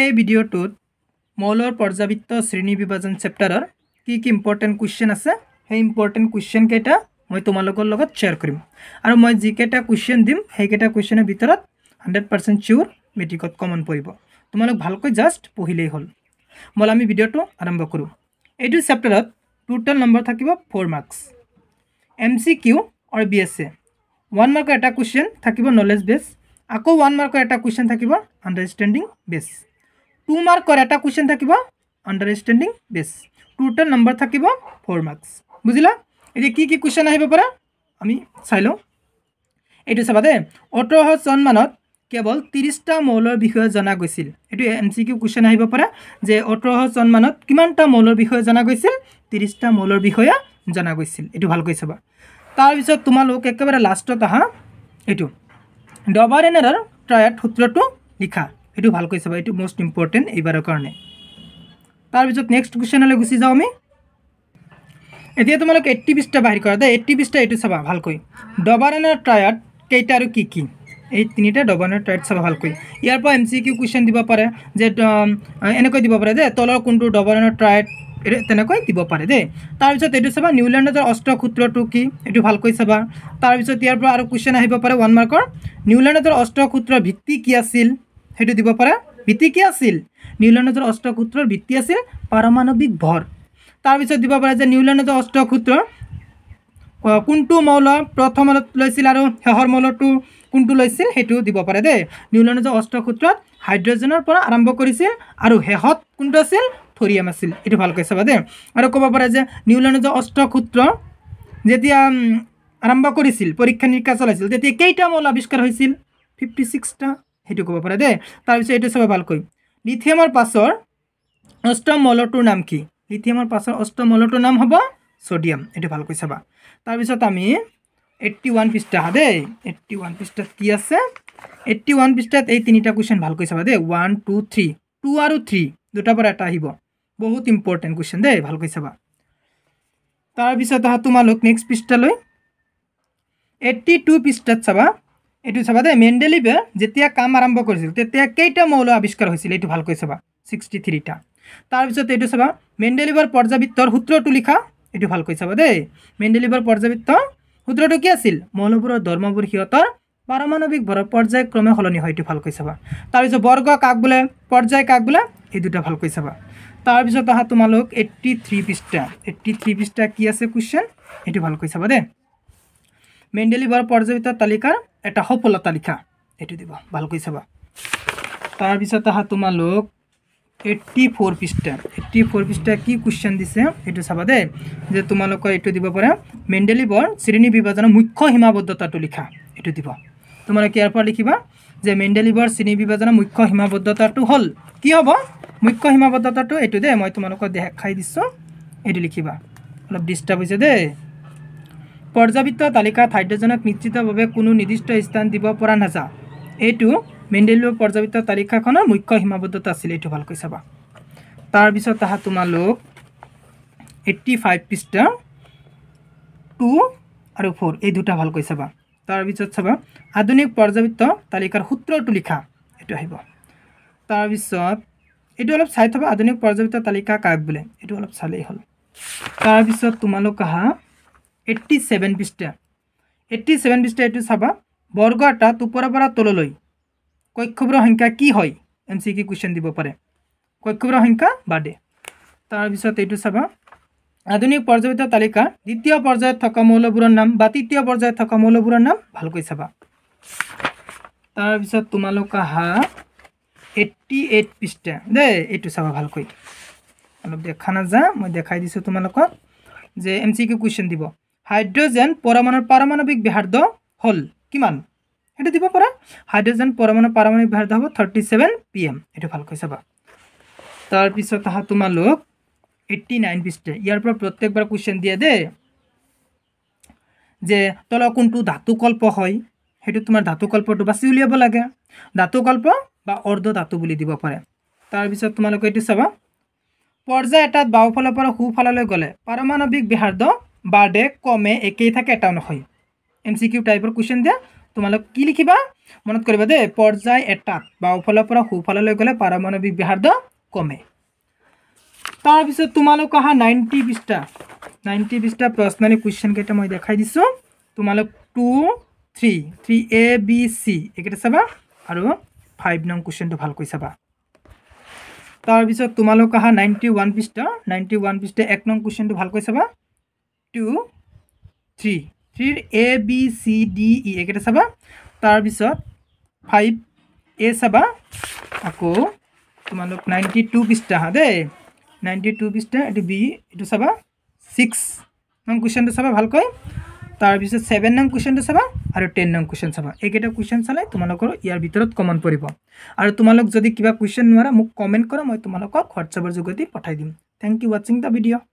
এই ভিডিঅ'টোত মৌলৰ পৰ্যাবৃত্ত শ্ৰেণী বিভাজন চেপ্টাৰৰ কি কি ইম্পৰ্টেণ্ট কুৱেশ্যন আছে সেই ইম্পৰ্টেণ্ট কুৱেশ্যনকেইটা মই তোমালোকৰ লগত শ্বেয়াৰ কৰিম আৰু মই যিকেইটা কুৱেশ্যন দিম সেইকেইটা কুৱেশ্যনৰ ভিতৰত হাণ্ড্ৰেড পাৰ্চেণ্ট চিয়'ৰ মেট্ৰিকত কমন পৰিব তোমালোক ভালকৈ জাষ্ট পঢ়িলেই হ'ল মই আমি ভিডিঅ'টো আৰম্ভ কৰোঁ এইটো চেপ্টাৰত টোটেল নম্বৰ থাকিব four marks M C Q আৰু বি এছ এ ওৱান মাৰ্কৰ এটা কুৱেশ্যন থাকিব নলেজ বেছ আকৌ ওৱান মাৰ্কৰ এটা কুৱেশ্যন থাকিব আণ্ডাৰষ্টেণ্ডিং বেছ টু মাৰ্কৰ এটা কুৱেশ্যন থাকিব আণ্ডাৰষ্টেণ্ডিং বেছ টুটেল নম্বৰ থাকিব ফ'ৰ মাৰ্কছ বুজিলা এতিয়া কি কি কুৱেশ্যন আহিব পাৰে আমি চাই লওঁ এইটো চাবা দেই ওঠৰশ চনমানত কেৱল ত্ৰিছটা মৌলৰ বিষয়ে জনা গৈছিল এইটো এম চি কিউ কুৱেশ্যন আহিব পাৰে যে ওঠৰশ চনমানত কিমানটা মৌলৰ বিষয়ে জনা গৈছিল ত্ৰিছটা মৌলৰ বিষয়ে জনা গৈছিল এইটো ভালকৈ চাবা তাৰপিছত তোমালোক একেবাৰে লাষ্টত অহা এইটো ডবাৰ এনাৰৰ ট্ৰায়াত সূত্ৰটো লিখা এইটো ভালকৈ চাবা এইটো মষ্ট ইম্পৰ্টেণ্ট এইবাৰৰ কাৰণে তাৰপিছত নেক্সট কুৱেশ্যনলৈ গুচি যাওঁ আমি এতিয়া তোমালোক এইট্টি পিছটা বাহিৰ কৰা দে এইট্টি পিছটা এইটো চাবা ভালকৈ ডবাৰণৰ ট্ৰায়াত কেইটা আৰু কি কি এই তিনিটা ডবানৰ ট্ৰায়াত চাবা ভালকৈ ইয়াৰ পৰা এম চি কিউ কুৱেশ্যন দিব পাৰে যে এনেকৈ দিব পাৰে যে তলৰ কোনটো ডবাৰণৰ ট্ৰায়াত তেনেকৈ দিব পাৰে দেই তাৰপিছত এইটো চাবা নিউলেণ্ডৰ অস্ত্ৰসূত্ৰটো কি এইটো ভালকৈ চাবা তাৰপিছত ইয়াৰ পৰা আৰু কুৱেশ্যন আহিব পাৰে ওৱান মাৰ্কৰ নিউলেণ্ডৰ অস্ত্ৰসূত্ৰৰ ভিত্তি কি আছিল সেইটো দিব পৰা ভিত্তি কি আছিল নিউলেণ্ডৰ অষ্টসূত্ৰৰ ভিত্তি আছিল পাৰমাণৱিক ভৰ তাৰপিছত দিব পাৰে যে নিউলেণ্ডৰ অষ্টসূত্ৰ কোনটো মৌল প্ৰথম মৌলত লৈছিল আৰু শেহৰ মৌলটো কোনটো লৈছিল সেইটো দিব পাৰে দেই নিউলেণ্ডৰ অষ্টসূত্ৰত হাইড্ৰজেনৰ পৰা আৰম্ভ কৰিছিল আৰু শেহত কোনটো আছিল থৰিয়াম আছিল এইটো ভালকৈ চাবা দেই আৰু ক'ব পাৰে যে নিউলেণ্ডৰ অষ্টসূত্ৰ যেতিয়া আৰম্ভ কৰিছিল পৰীক্ষা নিৰীক্ষা চলাইছিল তেতিয়া কেইটা মৌল আৱিষ্কাৰ হৈছিল ফিফটি ছিক্সটা এইটো ক'ব পাৰে দেই তাৰপিছত এইটো চাব ভালকৈ লিথিয়ামৰ পাছৰ অষ্টম মলৰটোৰ নাম কি লিথিয়ামৰ পাছৰ অষ্টম মলৰটোৰ নাম হ'ব ছডিয়াম এইটো ভালকৈ চাবা তাৰপিছত আমি এইট্টি ওৱান পৃষ্ঠা দেই এইট্টি ওৱান পৃষ্ঠাত কি আছে এইট্টি ওৱান পৃষ্ঠাত এই তিনিটা কুৱেশ্যন ভালকৈ চাবা দেই ওৱান টু থ্ৰী টু আৰু থ্ৰী দুটাৰ পৰা এটা আহিব বহুত ইম্পৰ্টেণ্ট কুৱেশ্যন দেই ভালকৈ চাবা তাৰপিছত অহা তোমালোক নেক্সট পৃষ্ঠালৈ এইট্টি টু পৃষ্ঠাত চাবা এইটো চাবা দেই মেণ্ডেলিভে যেতিয়া কাম আৰম্ভ কৰিছিল তেতিয়া কেইটা মৌল আৱিষ্কাৰ হৈছিল এইটো ভালকৈ চাবা ছিক্সটি থ্ৰীটা তাৰপিছত এইটো চাবা মেণ্ডেলিভৰ পৰ্যাবৃত্তৰ সূত্ৰটো লিখা এইটো ভালকৈ চাবা দেই মেণ্ডেলিভৰ পৰ্যাবৃত্ত সূত্ৰটো কি আছিল মৌলবোৰৰ ধৰ্মবোৰ সিহঁতৰ পাৰমাণৱিক বৰ পৰ্যায়ক্ৰমে সলনি হয় এইটো ভালকৈ চাবা তাৰপিছত বৰ্গ কাক বোলে পৰ্যায় কাক বোলে এই দুটা ভালকৈ চাবা তাৰপিছত অহা তোমালোক এইট্টি থ্ৰী পৃষ্ঠা এইট্টি থ্ৰী পৃষ্ঠা কি আছে কুৱেশ্যন এইটো ভালকৈ চাবা দেই মেণ্ডেলিভৰ পৰ্যাপিত তালিকাৰ এটা সফল তালিকা এইটো দিব ভালকৈ চাবা তাৰপিছত আহা তোমালোক এইটি ফ'ৰ পিষ্টা এইটি ফ'ৰ পিষ্টাই কি কুৱেশ্যন দিছে এইটো চাবা দেই যে তোমালোকৰ এইটো দিব পাৰে মেণ্ডেলিভৰ শ্ৰেণী বিভাজনৰ মুখ্য সীমাবদ্ধতাটো লিখা এইটো দিব তোমালোকে ইয়াৰ পৰা লিখিবা যে মেণ্ডেলিভৰ শ্ৰেণী বিভাজনৰ মুখ্য সীমাবদ্ধতাটো হ'ল কি হ'ব মুখ্য সীমাবদ্ধতাটো এইটো দেই মই তোমালোকক দেখাই দিছোঁ এইটো লিখিবা অলপ ডিষ্টাৰ্ব হৈছে দেই পৰ্যাপিত তালিকা খাদ্যজনক নিশ্চিতভাৱে কোনো নিৰ্দিষ্ট স্থান দিব পৰা নাযাওঁ এইটো মেণ্ডেলিয়ৰ পৰ্যাপিত তালিকাখনৰ মুখ্য সীমাবদ্ধতা আছিল এইটো ভালকৈ চাবা তাৰপিছত আহা তোমালোক এইট্টি ফাইভ পৃষ্ঠা টু আৰু ফ'ৰ এই দুটা ভালকৈ চাবা তাৰপিছত চাবা আধুনিক পৰ্যাপিত তালিকাৰ সূত্ৰটো লিখা এইটো আহিব তাৰপিছত এইটো অলপ চাই থবা আধুনিক পৰ্যাপিত তালিকা কাক বোলে এইটো অলপ চালেই হ'ল তাৰপিছত তোমালোক আহা এইটি ছেভেন পৃষ্ঠা এইটি ছেভেন পৃষ্ঠা এইটো চাবা বৰ্গ এটা টোপৰৰ পৰা তললৈ কক্ষবৰ সংখ্যা কি হয় এম চি কি কুৱেশ্যন দিব পাৰে কক্ষবৰ সংখ্যা বাদে তাৰপিছত এইটো চাবা আধুনিক পৰ্যায়িত তালিকা দ্বিতীয় পৰ্যায়ত থকা মৌলবোৰৰ নাম বা তৃতীয় পৰ্যায়ত থকা মৌলবোৰৰ নাম ভালকৈ চাবা তাৰপিছত তোমালোক আহা এইটি এইট পৃষ্ঠা দে এইটো চাবা ভালকৈ অলপ দেখা নাযা মই দেখাই দিছোঁ তোমালোকক যে এম চি কি কুৱেশ্যন দিব হাইড্ৰজেন পৰমাণুৰ পাৰমাণৱিক বিহাৰ্ধ হ'ল কিমান সেইটো দিব পৰা হাইড্ৰজেন পৰমাণুৰ পাৰমাণৱিক বিহাৰ্ধ হ'ব থাৰ্টি ছেভেন পি এম এইটো ভালকৈ চাবা তাৰপিছত আহা তোমালোক এইট্টি নাইন পিষ্টে ইয়াৰ পৰা প্ৰত্যেকবাৰ কুৱেশ্যন দিয়ে দেই যে তলৰ কোনটো ধাতুকল্প হয় সেইটো তোমাৰ ধাতুকল্পটো বাছি উলিয়াব লাগে ধাতুকল্প বা অৰ্ধ ধাতু বুলি দিব পাৰে তাৰপিছত তোমালোকে এইটো চাবা পৰ্যায় এটাত বাওঁফালৰ পৰা সোঁফাললৈ গ'লে পাৰমাণৱিক বিহাৰ্দ বাৰ্থডে কমে একেই থাকে এটাও নহয় এম চি কিউ টাইপৰ কুৱেশ্যন দিয়া তোমালোক কি লিখিবা মনত কৰিবা দেই পৰ্যায় এটাত বা ওফালৰ পৰা সোঁফাললৈ গ'লে পাৰমাণৱিক বিহাৰ দ্বাৰ কমে তাৰপিছত তোমালোক অহা নাইণ্টি বিছটা নাইণ্টি বিছটা প্ৰশ্নানী কুৱেশ্যন কেইটা মই দেখাই দিছোঁ তোমালোক two three three A B C এইকেইটা চাবা আৰু ফাইভ নং কুৱেশ্যনটো ভালকৈ চাবা তাৰপিছত তোমালোক অহা নাইণ্টি ওৱান পিছটা নাইণ্টি ওৱান পিছটা এক নং কুৱেশ্যনটো ভালকৈ চাবা টু থ্ৰী থ্ৰীৰ A B C D E এইকেইটা চাবা তাৰপিছত ফাইভ এ চাবা আকৌ তোমালোক নাইণ্টি টু পৃষ্ঠা হা দেই নাইণ্টি টু পৃষ্ঠা এইটো বি এইটো চাবা ছিক্স নং কুৱেশ্যনটো চাবা ভালকৈ তাৰপিছত ছেভেন নং কুৱেশ্যনটো চাবা আৰু টেন নং কুৱেশ্যন চাবা এইকেইটা কুৱেশ্যন চালে তোমালোকৰ ইয়াৰ ভিতৰত কমন পৰিব আৰু তোমালোক যদি কিবা কুৱেশ্যন নোৱাৰা মোক কমেণ্ট কৰা মই তোমালোকক হোৱাটছএপৰ যোগেদি পঠাই দিম থেংক ইউ ৱাটছিং দ্য ভিডিঅ'